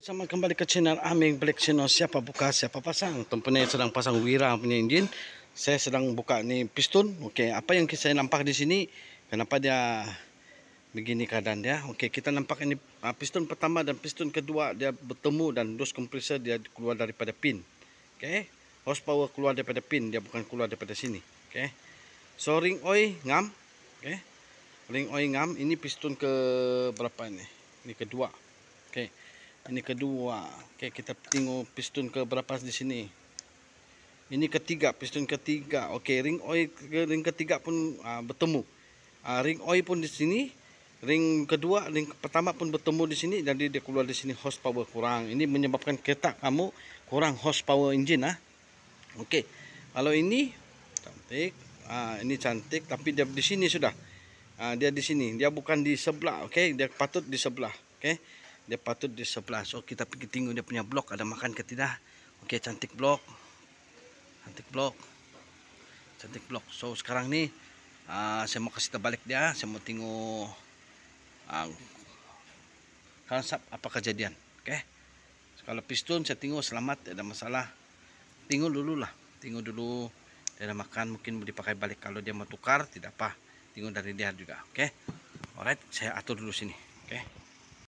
Sama kembali ke channel Aming Black Channel Siapa buka, siapa pasang Tempatnya sedang pasang Wira punya enjin Saya sedang buka ni piston Okey, apa yang saya nampak di sini Kenapa dia begini keadaan dia Okey, kita nampak ini ah, piston pertama dan piston kedua Dia bertemu dan dos compressor dia keluar daripada pin Okey, horsepower keluar daripada pin Dia bukan keluar daripada sini Okey, so ring oil ngam Okey, ring oil ngam Ini piston ke berapa ini Ini kedua Okey ini kedua. Okey, kita tengok piston ke berapa di sini. Ini ketiga, piston ketiga. Okey, ring oil ke ring ketiga pun uh, bertemu. Uh, ring oil pun di sini. Ring kedua, ring pertama pun bertemu di sini. Jadi dia keluar di sini horsepower kurang. Ini menyebabkan kereta kamu kurang horsepower engine. Ah. Okey, kalau ini cantik. Uh, ini cantik, tapi dia di sini sudah. Uh, dia di sini, dia bukan di sebelah. Okey, dia patut di sebelah. Okey dia patut di sebelah. So kita pergi tengok dia punya blok ada makan ke tidak. Okey cantik blok. Cantik blok. Cantik blok. So sekarang ni uh, saya mau kasih terbalik dia, saya mau tengok uh, apa kejadian. Okey. So, kalau piston saya tengok selamat tidak ada masalah. Tengok dulu lah, Tengok dulu dia ada makan mungkin boleh pakai balik kalau dia mau tukar tidak apa. Tengok dari dia juga. Okey. Alright, saya atur dulu sini. okay?